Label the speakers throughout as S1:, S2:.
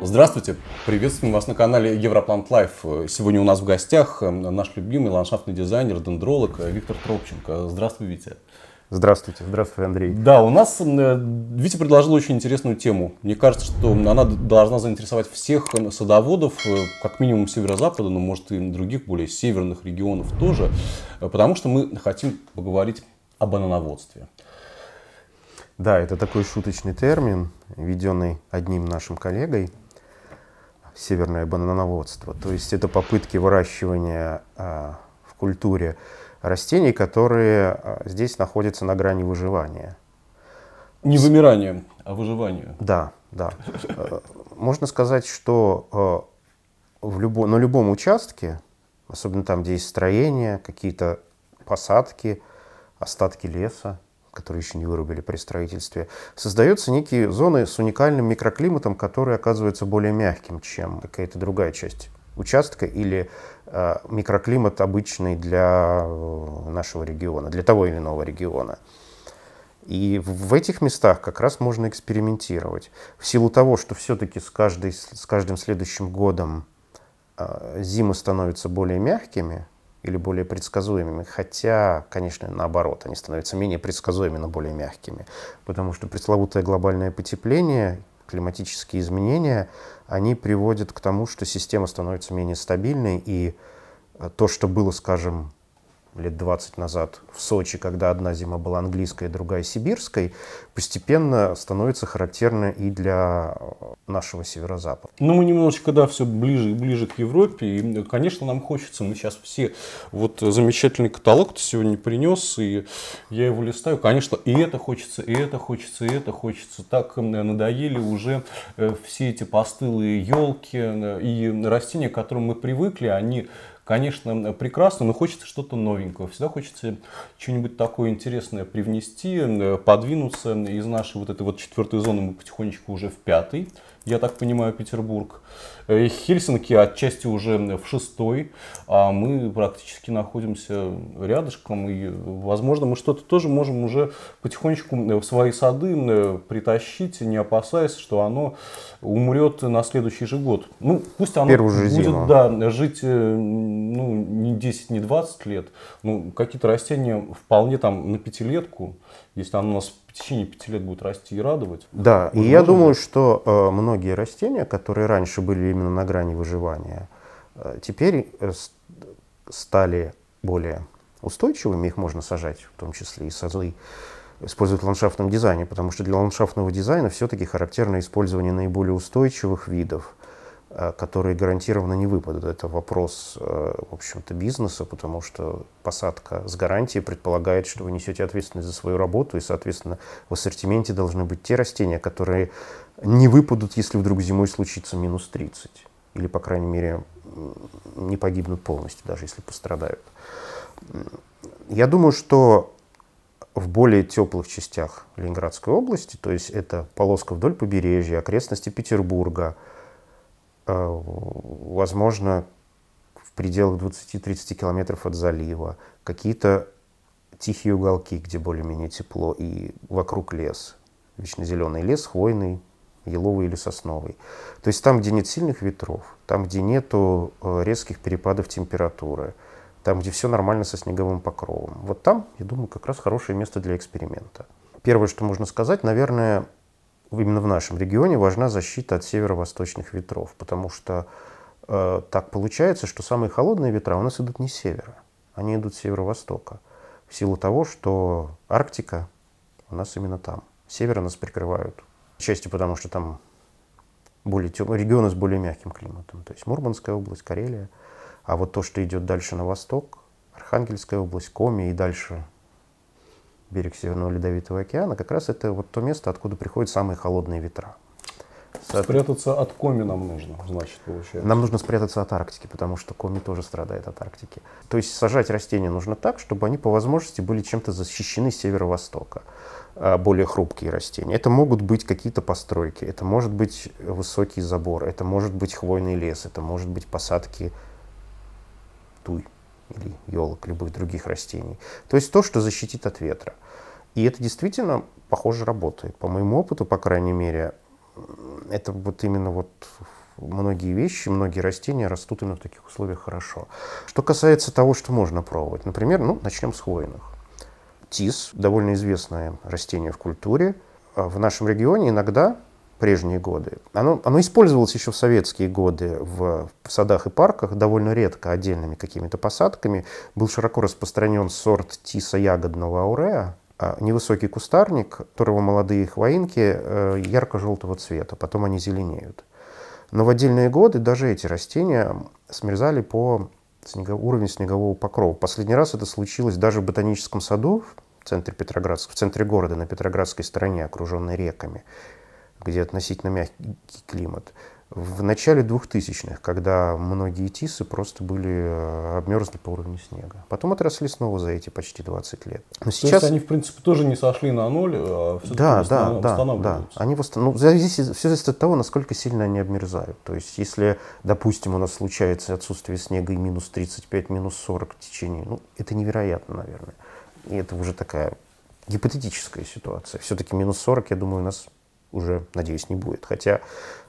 S1: Здравствуйте! Приветствуем вас на канале Европлант Лайф. Сегодня у нас в гостях э, наш любимый ландшафтный дизайнер, дендролог э, Виктор Тропченко. Здравствуй, Витя! Здравствуйте, здравствуй, Андрей. Да, у нас э, Витя предложил очень интересную тему. Мне кажется, что она должна заинтересовать всех садоводов, э, как минимум северо-запада, но может и других более северных регионов тоже, э, потому что мы хотим поговорить об анановодстве. Да, это
S2: такой шуточный термин, введенный одним нашим коллегой, северное банановодство. То есть это попытки выращивания а, в культуре растений, которые а, здесь находятся на грани выживания. Не вымиранием, а
S1: выживанием.
S2: Да, да. Э, можно сказать, что э, в любо, на любом участке, особенно там, где есть строения, какие-то посадки, остатки леса, которые еще не вырубили при строительстве, создаются некие зоны с уникальным микроклиматом, который оказывается более мягким, чем какая-то другая часть участка или э, микроклимат обычный для э, нашего региона, для того или иного региона. И в этих местах как раз можно экспериментировать. В силу того, что все-таки с, каждой, с каждым следующим годом э, зимы становятся более мягкими или более предсказуемыми, хотя, конечно, наоборот, они становятся менее предсказуемыми, но более мягкими, потому что пресловутое глобальное потепление, климатические изменения, они приводят к тому, что система становится менее стабильной, и э, то, что было, скажем, лет 20 назад в Сочи, когда одна зима была английская, другая сибирской, постепенно становится характерно и для нашего северо-запада. Ну, мы немножечко, да,
S1: все ближе и ближе к Европе, и, конечно, нам хочется, мы сейчас все, вот замечательный каталог ты сегодня принес, и я его листаю, конечно, и это хочется, и это хочется, и это хочется, так надоели уже э, все эти постылые елки э, и растения, к которым мы привыкли, они конечно, прекрасно, но хочется что-то новенького. Всегда хочется что-нибудь такое интересное привнести, подвинуться из нашей вот этой вот четвертой зоны мы потихонечку уже в пятый. я так понимаю, Петербург. Э, Хельсинки отчасти уже в шестой, а мы практически находимся рядышком. И, возможно, мы что-то тоже можем уже потихонечку в свои сады притащить, не опасаясь, что оно умрет на следующий же год. Ну, пусть оно Первую будет зиму. да, жить э, ну, не 10, не 20 лет. Ну, какие-то растения вполне там на пятилетку, если оно у нас в течение пяти лет будет расти и радовать. Да, и я думаю,
S2: быть. что э, многие растения, которые раньше были именно на грани выживания, э, теперь э, стали более устойчивыми, их можно сажать, в том числе и созы использовать в ландшафтном дизайне, потому что для ландшафтного дизайна все-таки характерно использование наиболее устойчивых видов – Э, которые гарантированно не выпадут. Это вопрос, э, в общем-то, бизнеса, потому что посадка с гарантией предполагает, что вы несете ответственность за свою работу, и, соответственно, в ассортименте должны быть те растения, которые не выпадут, если вдруг зимой случится минус 30, или, по крайней мере, не погибнут полностью, даже если пострадают. Я думаю, что в более теплых частях Ленинградской области, то есть это полоска вдоль побережья, окрестности Петербурга, Э, возможно, в пределах 20-30 километров от залива, какие-то тихие уголки, где более-менее тепло, и вокруг лес. Вечно зеленый лес, хвойный, еловый или сосновый. То есть там, где нет сильных ветров, там, где нет э, резких перепадов температуры, там, где все нормально со снеговым покровом. Вот там, я думаю, как раз хорошее место для эксперимента. Первое, что можно сказать, наверное, именно в нашем регионе важна защита от северо-восточных ветров, потому что э, так получается, что самые холодные ветра у нас идут не с севера, они идут с северо-востока, в силу того, что Арктика у нас именно там. Севера нас прикрывают. Частью потому, что там более тем... регионы с более мягким климатом, то есть Мурманская область, Карелия. А вот то, что идет дальше на восток, Архангельская область, Коми и дальше берег Северного Ледовитого океана, как раз это вот то место, откуда приходят самые холодные ветра. Спрятаться
S1: от Коми нам нужно, значит, получается.
S2: Нам нужно спрятаться от Арктики, потому что Коми тоже страдает от Арктики. То есть сажать растения нужно так, чтобы они по возможности были чем-то защищены с северо-востока. А, более хрупкие растения. Это могут быть какие-то постройки, это может быть высокий забор, это может быть хвойный лес, это может быть посадки туй или елок, любых других растений. То есть то, что защитит от ветра. И это действительно, похоже, работает. По моему опыту, по крайней мере, это вот именно вот многие вещи, многие растения растут именно в таких условиях хорошо. Что касается того, что можно пробовать, например, ну, начнем с хвойных. Тис, довольно известное растение в культуре. А в нашем регионе иногда прежние годы. Оно, оно использовалось еще в советские годы в, в садах и парках довольно редко отдельными какими-то посадками. Был широко распространен сорт тиса ягодного аурея, а, невысокий кустарник, которого молодые хвоинки э, ярко-желтого цвета, потом они зеленеют. Но в отдельные годы даже эти растения смерзали по снего, уровень снегового покрова. Последний раз это случилось даже в ботаническом саду в центре Петроградска, в центре города на Петроградской стороне, окруженной реками где относительно мягкий климат. В начале 2000-х, когда многие тисы просто были э, обмерзли по уровню снега. Потом отросли снова за эти почти 20 лет. Но сейчас... То есть они,
S1: в принципе, тоже не сошли на ноль, а все да, да, да, да.
S2: Они восстан... ну, все зависит от того, насколько сильно они обмерзают. То есть, если, допустим, у нас случается отсутствие снега и минус 35, минус 40 в течение, ну, это невероятно, наверное. И это уже такая гипотетическая ситуация. Все-таки минус 40, я думаю, у нас уже, надеюсь, не будет. Хотя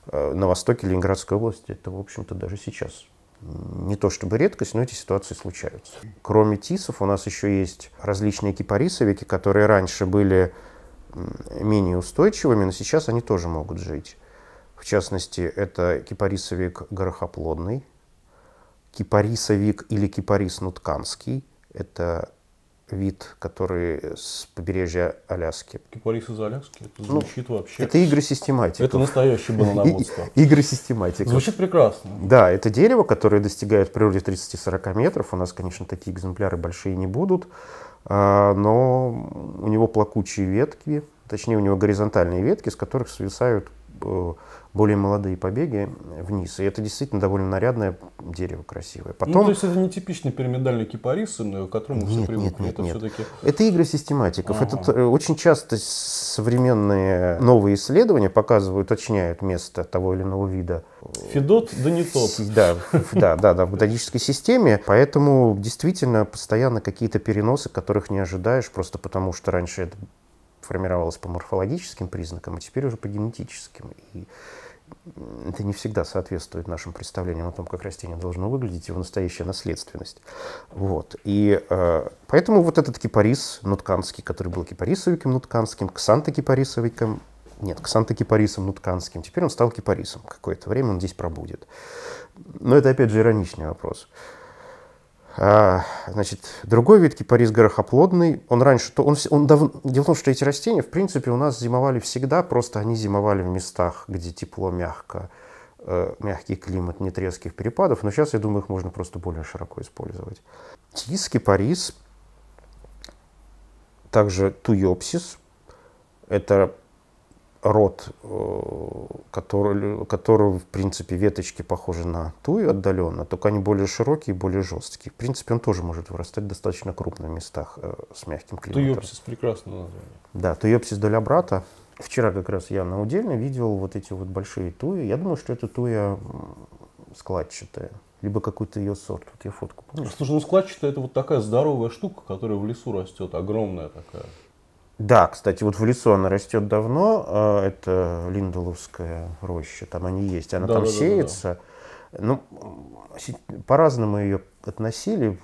S2: э, на востоке Ленинградской области это, в общем-то, даже сейчас не то чтобы редкость, но эти ситуации случаются. Кроме тисов у нас еще есть различные кипарисовики, которые раньше были менее устойчивыми, но сейчас они тоже могут жить. В частности, это кипарисовик горохоплодный, кипарисовик или кипарис нутканский. Это вид, который с побережья Аляски.
S1: Кипарис из Аляски? Это ну, звучит ну, вообще... Это игры систематики. Это настоящее банановодство.
S2: игры систематики. Звучит прекрасно. Да, это дерево, которое достигает в природе 30-40 метров. У нас, конечно, такие экземпляры большие не будут. А, но у него плакучие ветки, точнее, у него горизонтальные ветки, с которых свисают э, более молодые побеги вниз. И это действительно довольно нарядное дерево, красивое. Ну, Потом... Ну, то
S1: есть это не типичный пирамидальный кипарис, э, к которому нет, все привыкли. Нет, нет, это, нет.
S2: это игры систематиков. Ага. Это э, очень часто современные новые исследования показывают, уточняют место того или иного вида.
S1: Э, Федот, да не тот.
S2: Да, да, да, да, в ботанической системе. Поэтому действительно постоянно какие-то переносы, которых не ожидаешь, просто потому что раньше это формировалось по морфологическим признакам, а теперь уже по генетическим. И это не всегда соответствует нашим представлениям о том, как растение должно выглядеть, его настоящая наследственность. Вот. И э, поэтому вот этот кипарис нутканский, который был кипарисовиком нутканским, ксантокипарисовиком, нет, ксантокипарисом нутканским, теперь он стал кипарисом. Какое-то время он здесь пробудет. Но это, опять же, ироничный вопрос. Э, а, значит, другой вид кипарис горохоплодный, он раньше, то он, он давно, дело в том, что эти растения, в принципе, у нас зимовали всегда, просто они зимовали в местах, где тепло, мягко, э, мягкий климат, нет резких перепадов, но сейчас, я думаю, их можно просто более широко использовать. Тис, кипарис, также туйопсис, это род, э, который, который, в принципе, веточки похожи на тую отдаленно, только они более широкие и более жесткие. В принципе, он тоже может вырастать в достаточно крупных местах э, с мягким климатом. Туйопсис – прекрасное название. Да, туйопсис доля брата. Вчера как раз я на удельно видел вот эти вот большие туи. Я думаю, что это туя складчатая либо какой-то ее сорт. Вот я фотку
S1: помню. Слушай, ну складчатая это вот такая здоровая штука, которая в лесу растет, огромная такая.
S2: Да, кстати, вот в лесу она растет давно, а, это Линдоловская роща, там они есть, она да, там да, сеется. Да, да. Ну, по-разному ее относили,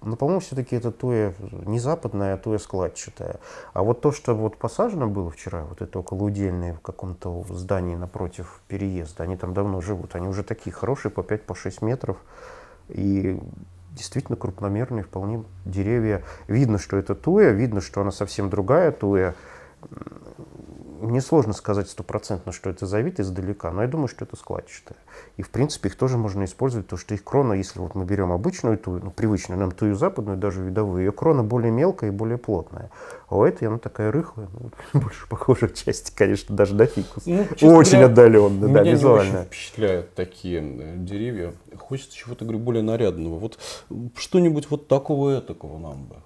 S2: но, по-моему, все-таки это туя не западная, а туя складчатая. А вот то, что вот посажено было вчера, вот это около удельное в каком-то здании напротив переезда, они там давно живут, они уже такие хорошие, по 5-6 по метров, и действительно крупномерные вполне деревья. Видно, что это туя, видно, что она совсем другая туя мне сложно сказать стопроцентно, что это за вид издалека, но я думаю, что это складчатые. И, в принципе, их тоже можно использовать, потому что их крона, если вот мы берем обычную ту, ну, привычную нам тую западную, даже видовую, ее крона более мелкая и более плотная. А у этой она такая рыхлая, ну, больше похожа части, конечно, даже до фикус. Ну, Очень говоря, отдаленно, да, визуально. Очень
S1: впечатляют такие э, деревья. Хочется чего-то, говорю, более нарядного. Вот что-нибудь вот такого этакого нам бы.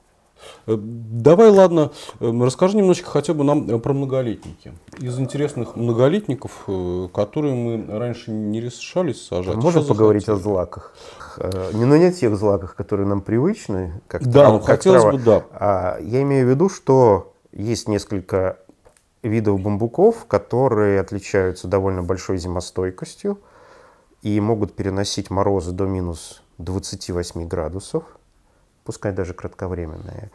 S1: Э, давай, ладно, э, расскажи немножечко хотя бы нам э, про многолетники. Из интересных многолетников, которые мы раньше не решались сажать. Можно поговорить
S2: о злаках? Не, ну, не о тех злаках, которые нам привычны. Как да, ну, трава, хотелось как бы, да. А, я имею в виду, что есть несколько видов бамбуков, которые отличаются довольно большой зимостойкостью и могут переносить морозы до минус 28 градусов пускай даже кратковременные,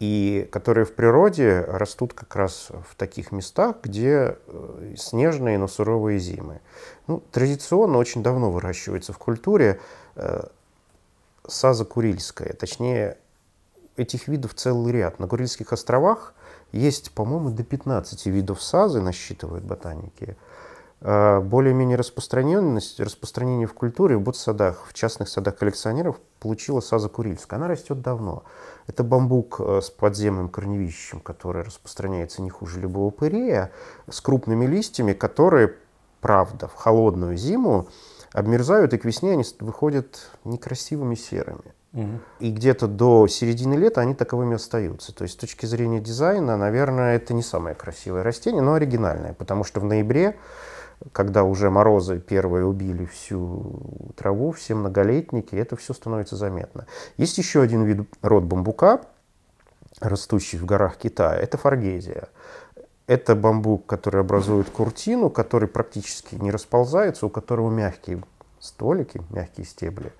S2: и которые в природе растут как раз в таких местах, где э, снежные, но суровые зимы. Ну, традиционно очень давно выращивается в культуре э, саза курильская, точнее, этих видов целый ряд. На Курильских островах есть, по-моему, до 15 видов сазы, насчитывают ботаники. Э, а, более-менее распространенность, распространение в культуре в ботсадах, в частных садах коллекционеров получила саза курильская. Она растет давно. Это бамбук э, с подземным корневищем, который распространяется не хуже любого пырея, с крупными листьями, которые, правда, в холодную зиму обмерзают, и к весне они выходят некрасивыми серыми. Угу. И где-то до середины лета они таковыми остаются. То есть с точки зрения дизайна, наверное, это не самое красивое растение, но оригинальное, потому что в ноябре когда уже морозы первые убили всю траву, все многолетники, это все становится заметно. Есть еще один вид род бамбука, растущий в горах Китая, это фаргезия. Это бамбук, который образует куртину, который практически не расползается, у которого мягкие столики, мягкие стебли.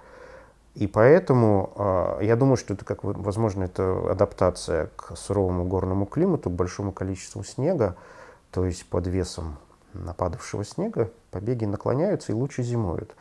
S2: И поэтому а, я думаю, что это, как возможно, это адаптация к суровому горному климату, к большому количеству снега, то есть под весом нападавшего снега, побеги наклоняются и лучше зимуют.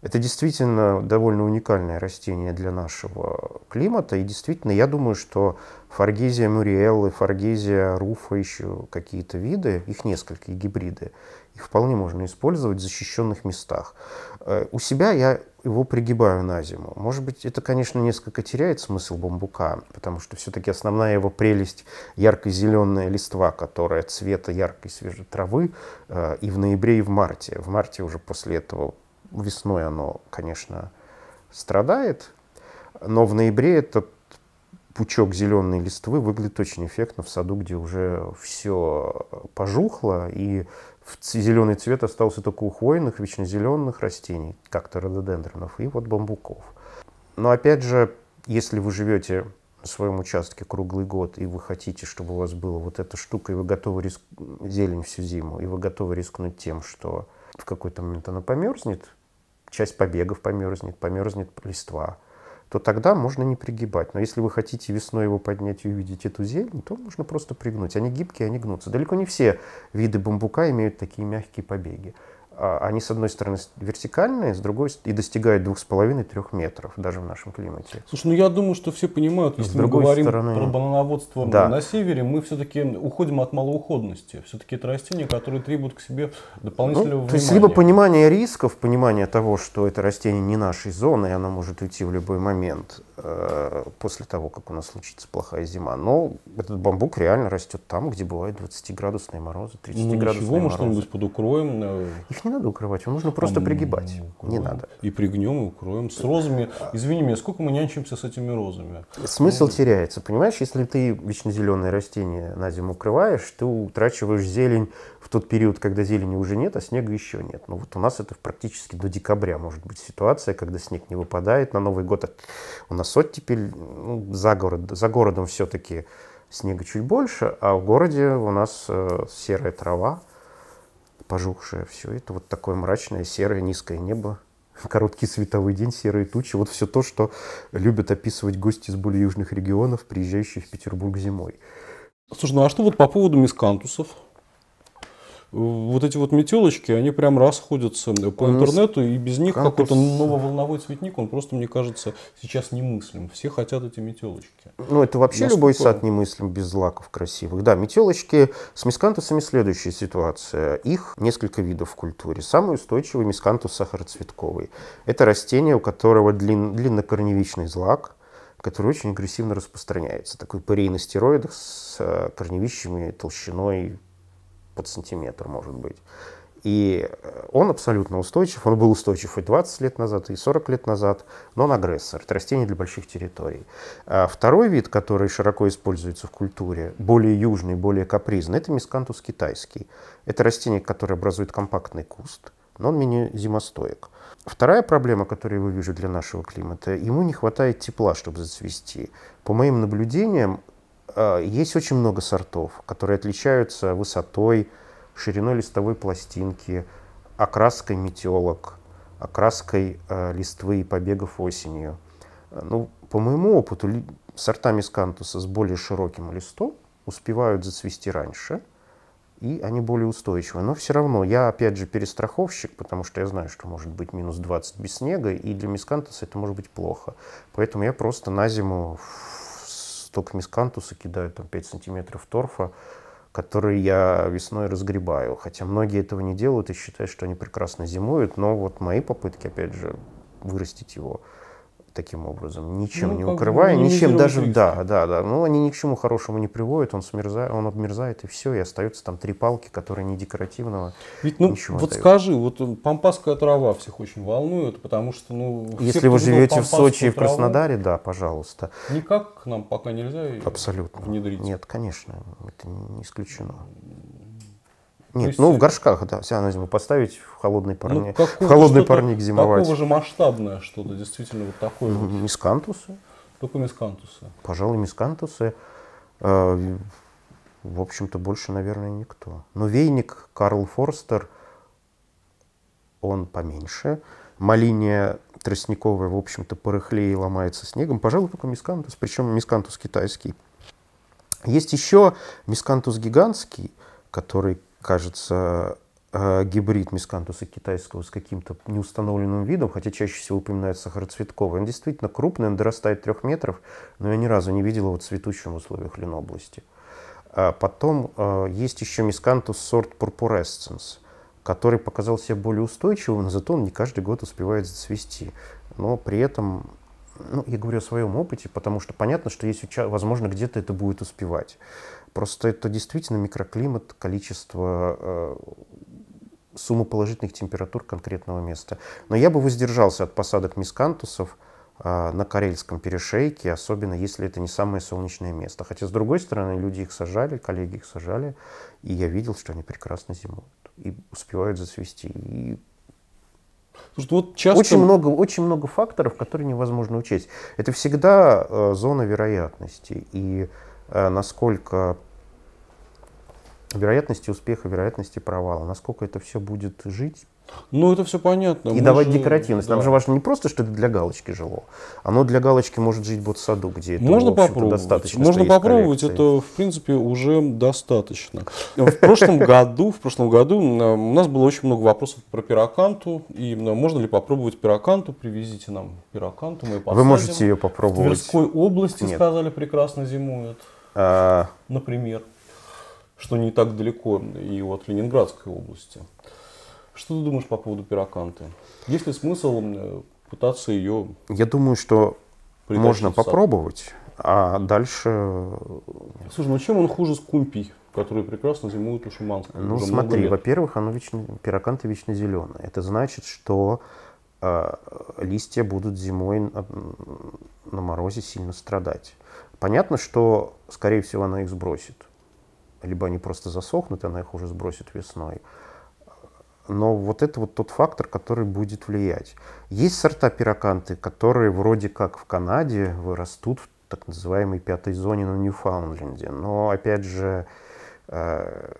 S2: Это действительно довольно уникальное растение для нашего климата. И действительно, я думаю, что фаргезия мюриэллы, фаргезия руфа, еще какие-то виды, их несколько, и гибриды, их вполне можно использовать в защищенных местах. Э, у себя я его пригибаю на зиму. Может быть, это, конечно, несколько теряет смысл бамбука, потому что все-таки основная его прелесть – ярко-зеленая листва, которая цвета яркой свежей травы э, и в ноябре, и в марте. В марте уже после этого весной оно, конечно, страдает, но в ноябре этот пучок зеленой листвы выглядит очень эффектно в саду, где уже все пожухло, и зеленый цвет остался только у хвойных, вечно зеленых растений, как-то рододендронов, и вот бамбуков. Но опять же, если вы живете на своем участке круглый год, и вы хотите, чтобы у вас была вот эта штука, и вы готовы риск... зелень всю зиму, и вы готовы рискнуть тем, что в какой-то момент она померзнет, часть побегов померзнет, померзнет листва, то тогда можно не пригибать. Но если вы хотите весной его поднять и увидеть эту зелень, то можно просто пригнуть. Они гибкие, они гнутся. Далеко не все виды бамбука имеют такие мягкие побеги. А, они, с одной стороны, вертикальные, с другой и достигают 2,5-3 метров даже в нашем климате. Слушай,
S1: ну я думаю, что все понимают, если с мы говорим стороны, про банановодство да. на севере, мы все-таки уходим от малоуходности. Все-таки это растения, которые требуют к себе дополнительного ну, внимания. То есть либо
S2: понимание рисков, понимание того, что это растение не нашей зоны, и оно может уйти в любой момент э, после того, как у нас случится плохая зима. Но этот бамбук реально растет там, где бывают 20-градусные морозы, 30-градусные ну, морозы. мы что-нибудь подукроем. Э, Их не надо укрывать, его нужно просто а пригибать. Укроем. Не надо. И пригнем, и укроем. С розами, извини меня,
S1: сколько мы нянчимся с этими розами?
S2: Смысл ну, теряется, понимаешь? Если ты вечно зеленое растение на зиму укрываешь, ты утрачиваешь зелень в тот период, когда зелени уже нет, а снега еще нет. Ну вот у нас это практически до декабря может быть ситуация, когда снег не выпадает. На Новый год у нас оттепель ну, за, город, за городом все-таки снега чуть больше, а в городе у нас э, серая трава, пожухшее. Все это вот такое мрачное, серое, низкое небо. Короткий световой день, серые тучи. Вот все то, что любят описывать гости из более южных регионов, приезжающие в Петербург зимой. Слушай, ну а что вот по поводу мискантусов?
S1: вот эти вот метелочки, они прям расходятся э, по интернету, и без них конкурс... какой-то нововолновой цветник, он просто, мне кажется, сейчас немыслим. Все хотят эти метелочки. Ну, это вообще Насколько... любой сад
S2: немыслим без злаков красивых. Да, метелочки с мискантусами следующая ситуация. Их несколько видов в культуре. Самый устойчивый мискантус сахароцветковый. Это растение, у которого длин... длиннокорневичный злак, который очень агрессивно распространяется. Такой парей на стероидах с э, корневищами толщиной под сантиметр, может быть. И э, он абсолютно устойчив, он был устойчив и 20 лет назад, и 40 лет назад, но он агрессор, это растение для больших территорий. А второй вид, который широко используется в культуре, более южный, более капризный, это мискантус китайский. Это растение, которое образует компактный куст, но он менее зимостоек. Вторая проблема, которую я вижу для нашего климата, ему не хватает тепла, чтобы зацвести. По моим наблюдениям, а, есть очень много сортов, которые отличаются высотой, шириной листовой пластинки, окраской метелок, окраской э, листвы и побегов осенью. Э, ну, по моему опыту, сорта мискантуса с более широким листом успевают зацвести раньше, и они более устойчивы. Но все равно, я опять же перестраховщик, потому что я знаю, что может быть минус 20 без снега, и для мискантуса это может быть плохо. Поэтому я просто на зиму в столько мискантуса кидают там 5 сантиметров торфа, который я весной разгребаю. Хотя многие этого не делают и считают, что они прекрасно зимуют, но вот мои попытки, опять же, вырастить его – таким образом, ничем ну, не укрывая, ну, не ничем даже, да, да, да, ну они ни к чему хорошему не приводят, он смерзает, он обмерзает и все, и остаются там три палки, которые не декоративного. Ведь, ну, вот дают. скажи,
S1: вот пампасская трава всех очень волнует, потому что, ну, если все, вы живете в Сочи и в Краснодаре,
S2: траву, да, пожалуйста. Никак к нам пока нельзя. Абсолютно. Внедрить. Нет, конечно, это не исключено. Нет, есть... ну в горшках, да, все равно поставить в холодный парник, ну, в холодный парник зимовать. Такого же
S1: масштабное что-то, действительно вот такое. Ну, вот.
S2: Мискантусы. Только мискантусы. Пожалуй, мискантусы. Э, в общем-то, больше, наверное, никто. Но вейник Карл Форстер, он поменьше. Малиния тростниковая, в общем-то, порыхлее и ломается снегом. Пожалуй, только мискантус, причем мискантус китайский. Есть еще мискантус гигантский, который кажется, э, гибрид мискантуса китайского с каким-то неустановленным видом, хотя чаще всего упоминается сахароцветковый. Он действительно крупный, он дорастает трех метров, но я ни разу не видел его цветущим в условиях Ленобласти. А потом э, есть еще мискантус сорт пурпуресценс, который показал себя более устойчивым, но зато он не каждый год успевает зацвести. Но при этом ну, я говорю о своем опыте, потому что понятно, что есть, возможно, где-то это будет успевать. Просто это действительно микроклимат, количество э, сумма положительных температур конкретного места. Но я бы воздержался от посадок мискантусов э, на Карельском перешейке, особенно если это не самое солнечное место. Хотя, с другой стороны, люди их сажали, коллеги их сажали, и я видел, что они прекрасно зимуют и успевают зацвести. И Слушай, вот часто... очень, много, очень много факторов, которые невозможно учесть. Это всегда э, зона вероятности. И Э, насколько вероятности успеха, вероятности провала, насколько это все будет жить. Ну, это все понятно. И Мы давать же... декоративность. Да. Нам же важно не просто, что это для галочки жило. Оно для галочки может жить в саду, где это Можно попробовать. достаточно. Можно попробовать, коллекции.
S1: это, в принципе, уже достаточно. В прошлом году, в прошлом году у нас было очень много вопросов про пироканту. И можно ли попробовать пироканту? Привезите нам пироканту, мы ее Вы можете ее попробовать. В Тверской области, сказали, прекрасно зимует. А, Например, что не так далеко и от Ленинградской области. Что ты думаешь по поводу пироканты? Есть ли смысл э, пытаться ее...
S2: Я думаю, что можно попробовать, а дальше...
S1: Слушай, ну чем он хуже с кумпи, который прекрасно зимуют у Шиманского? Ну смотри,
S2: во-первых, оно вечно, пироканты вечно зеленые. Это значит, что э, листья будут зимой на, на морозе сильно страдать. Понятно, что, скорее всего, она их сбросит. Либо они просто засохнут, и она их уже сбросит весной. Но вот это вот тот фактор, который будет влиять. Есть сорта пироканты, которые вроде как в Канаде вырастут в так называемой пятой зоне на Ньюфаундленде. Но, опять же, а,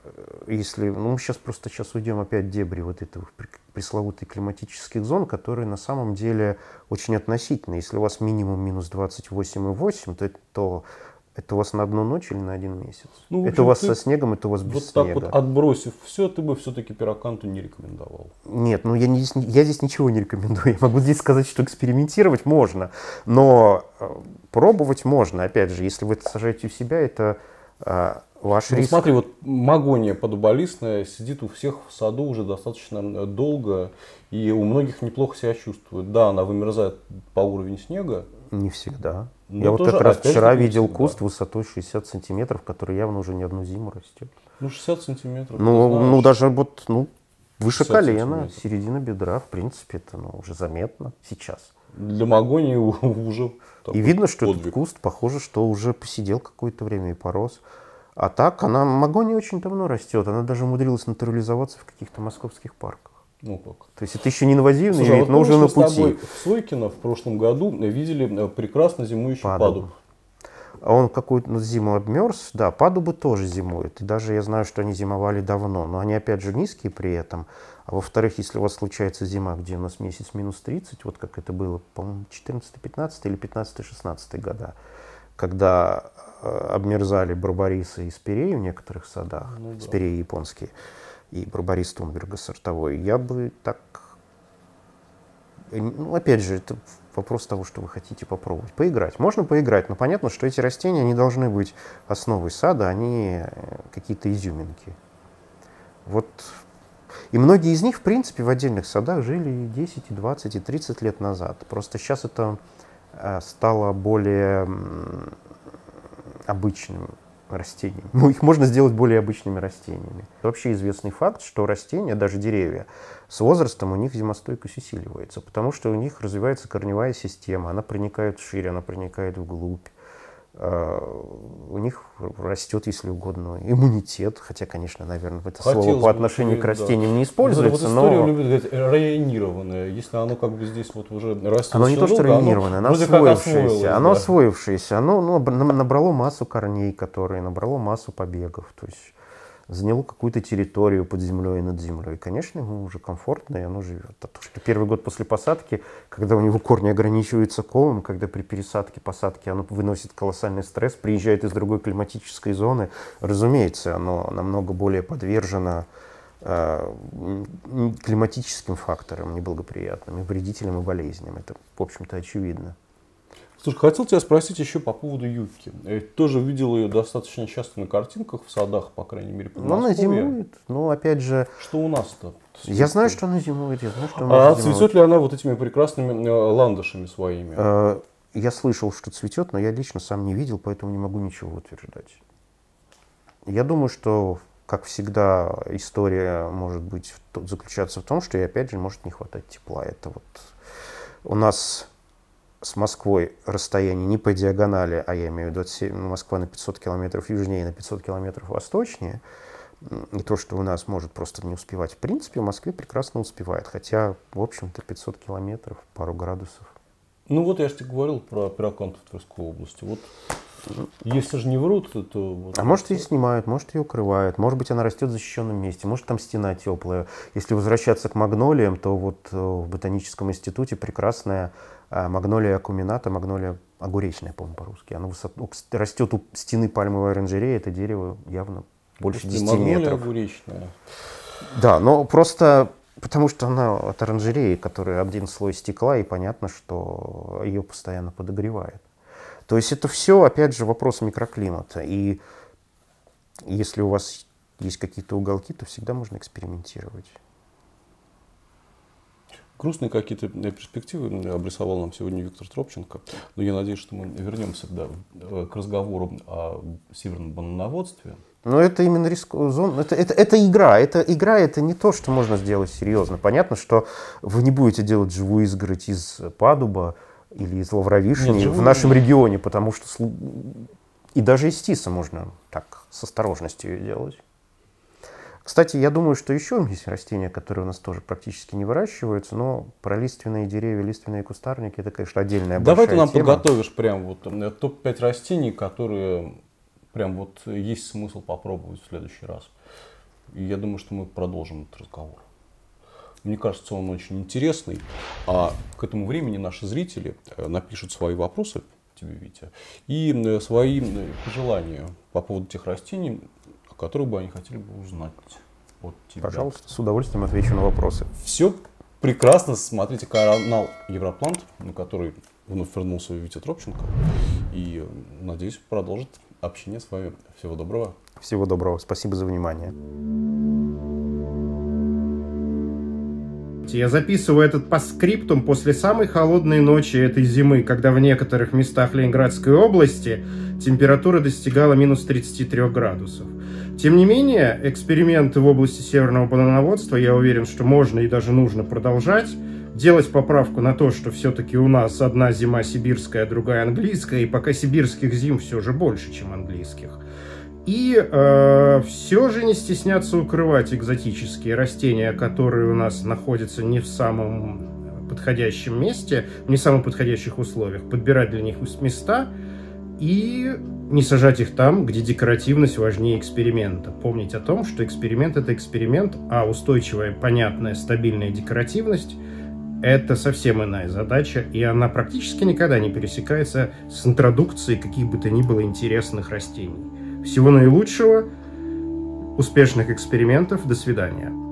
S2: если, ну, мы сейчас просто сейчас уйдем опять в дебри вот этого пресловутых климатических зон, которые на самом деле очень относительны. Если у вас минимум минус 28,8, то, то это у вас на одну ночь или на один месяц? Ну, общем, это у вас со снегом, это у вас без вот снега. Вот так вот
S1: отбросив все, ты бы все-таки пироканту не рекомендовал.
S2: Нет, ну я, не, я здесь ничего не рекомендую. Я могу здесь сказать, что экспериментировать можно, но э, пробовать можно. Опять же, если вы это сажаете у себя, это а, ваш ну, риск... смотри, вот
S1: магония подуболистная сидит у всех в саду уже достаточно э, долго, и у многих неплохо себя чувствует. Да, она вымерзает по уровню снега.
S2: Не всегда. Но ну, Я вот как раз вчера видел всегда. куст высотой 60 сантиметров, который явно уже не одну зиму растет. Ну, 60 сантиметров. Ну, ну даже вот, ну, выше колена, середина бедра, в принципе, это ну, уже заметно сейчас для Магони уже... И видно, что подвиг. этот куст, похоже, что уже посидел какое-то время и порос. А так, она Магония очень давно растет. Она даже умудрилась натурализоваться в каких-то московских парках. Ну как. То есть это еще не инвазивный Слушай, вид, а вот но уже на пути. С тобой в Сойкино в прошлом году э, видели э, прекрасно зимующий падуб. падуб. А он какую-то ну, зиму обмерз, да, падубы тоже зимуют. И даже я знаю, что они зимовали давно, но они опять же низкие при этом. А во-вторых, если у вас случается зима, где у нас месяц минус 30, вот как это было, по-моему, 14-15 или 15-16 года, когда э, обмерзали барбарисы и спиреи в некоторых садах, ну, да. спиреи японские, и барбарис Тунберга сортовой, я бы так Э, ну, опять же, это вопрос того, что вы хотите попробовать. Поиграть. Можно поиграть, но понятно, что эти растения не должны быть основой сада, они а э, какие-то изюминки. Вот. И многие из них, в принципе, в отдельных садах жили и 10, и 20, и 30 лет назад. Просто сейчас это э, стало более обычным растениям. Ну, их можно сделать более обычными растениями. Вообще известный факт, что растения, даже деревья, с возрастом у них зимостойкость усиливается, потому что у них развивается корневая система, она проникает шире, она проникает вглубь. Э, у них растет, если угодно, иммунитет, хотя, конечно, наверное, это Хотелось слово по отношению бы, к растениям да. не используется, вот, вот историю но...
S1: любят говорить районированное, если оно как бы здесь вот уже растет Оно не то, что районированное, оно, оно освоившееся, оно да.
S2: освоившееся, оно ну, набрало массу корней, которые, набрало массу побегов, то есть заняло какую-то территорию под землей и над землей. И, конечно, ему уже комфортно, и оно живет. А то, что первый год после посадки, когда у него корни ограничиваются колом, когда при пересадке, посадки оно выносит колоссальный стресс, приезжает из другой климатической зоны, разумеется, оно намного более подвержено э, климатическим факторам неблагоприятным, и вредителям, и болезням. Это, в общем-то, очевидно.
S1: Слушай, хотел тебя спросить еще по поводу юбки. Я тоже видел ее достаточно часто на картинках, в садах, по крайней мере, под Ну, она зимует, но ну, опять же... Что у нас-то? Я знаю, что она зимует, я знаю, что она А зимует. цветет ли она вот этими прекрасными э,
S2: ландышами своими? Э, я слышал, что цветет, но я лично сам не видел, поэтому не могу ничего утверждать. Я думаю, что, как всегда, история может быть заключаться в том, что ей, опять же, может не хватать тепла. Это вот у нас с Москвой расстояние не по диагонали, а я имею в виду от севера, ну, Москва на 500 километров южнее и на 500 километров восточнее, и то, что у нас может просто не успевать, в принципе, в Москве прекрасно успевает, хотя, в общем-то, 500 километров, пару градусов.
S1: Ну вот я же тебе говорил про пирокантов Тверской области. Вот
S2: если же не врут, то... Вот, а может, ее снимают, может, ее укрывают. Может быть, она растет в защищенном месте. Может, там стена теплая. Если возвращаться к магнолиям, то вот э, в Ботаническом институте прекрасная э, магнолия акумината, магнолия огуречная, по-моему, по-русски. Она высоко... Ну, растет у стены пальмовой оранжереи. Это дерево явно больше Слушайте, 10 магнолия метров. огуречная. Да, но просто Потому что она от оранжереи, которая один слой стекла, и понятно, что ее постоянно подогревает. То есть это все, опять же, вопрос микроклимата. И если у вас есть какие-то уголки, то всегда можно экспериментировать.
S1: Грустные какие-то э, перспективы обрисовал нам сегодня Виктор Тропченко. Но я надеюсь, что мы вернемся да, э, к разговору о северном банановодстве.
S2: Но это именно риск зон. Это, это, это игра. Это игра, это не то, что можно сделать серьезно. Понятно, что вы не будете делать живую изгородь из падуба, или из лавровишни Нет, в нашем регионе, потому что и даже из тиса можно так с осторожностью делать. Кстати, я думаю, что еще есть растения, которые у нас тоже практически не выращиваются, но про лиственные деревья, лиственные кустарники, это, конечно, отдельная Давай большая ты нам подготовишь
S1: прям вот топ-5 растений, которые прям вот есть смысл попробовать в следующий раз. И я думаю, что мы продолжим этот разговор. Мне кажется, он очень интересный. А к этому времени наши зрители э, напишут свои вопросы тебе, Витя, и э, свои э, пожелания по поводу тех растений, о которых бы они хотели бы узнать от тебя. Пожалуйста,
S2: с удовольствием отвечу на вопросы. Все
S1: прекрасно. Смотрите канал Европлант, на который вновь вернулся Витя Тропченко. И, надеюсь, продолжит общение с вами. Всего доброго. Всего доброго.
S2: Спасибо за внимание. Здравствуйте, я записываю этот по скриптум после самой холодной ночи этой зимы, когда в некоторых местах Ленинградской области температура достигала минус 33 градусов. Тем не менее, эксперименты в области северного банановодства, я уверен, что можно и даже нужно продолжать, делать поправку на то, что все-таки у нас одна зима сибирская, а другая английская, и пока сибирских зим все же больше, чем английских – и э, все же не стесняться укрывать экзотические растения, которые у нас находятся не в самом подходящем месте, в не самых подходящих условиях, подбирать для них места и не сажать их там, где декоративность важнее эксперимента. Помнить о том, что эксперимент – это эксперимент, а устойчивая, понятная, стабильная декоративность – это совсем иная задача, и она практически никогда не пересекается с интродукцией каких бы то ни было интересных растений. Всего наилучшего, успешных экспериментов, до свидания.